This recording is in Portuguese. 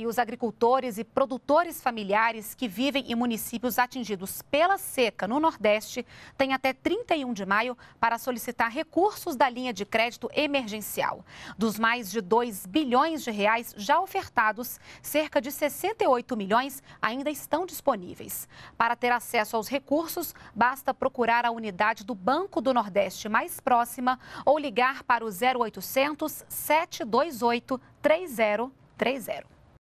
e os agricultores e produtores familiares que vivem em municípios atingidos pela seca no Nordeste têm até 31 de maio para solicitar recursos da linha de crédito emergencial. Dos mais de 2 bilhões de reais já ofertados, cerca de 68 milhões ainda estão disponíveis. Para ter acesso aos recursos, basta procurar a unidade do Banco do Nordeste mais próxima ou ligar para o 0800 728 3030.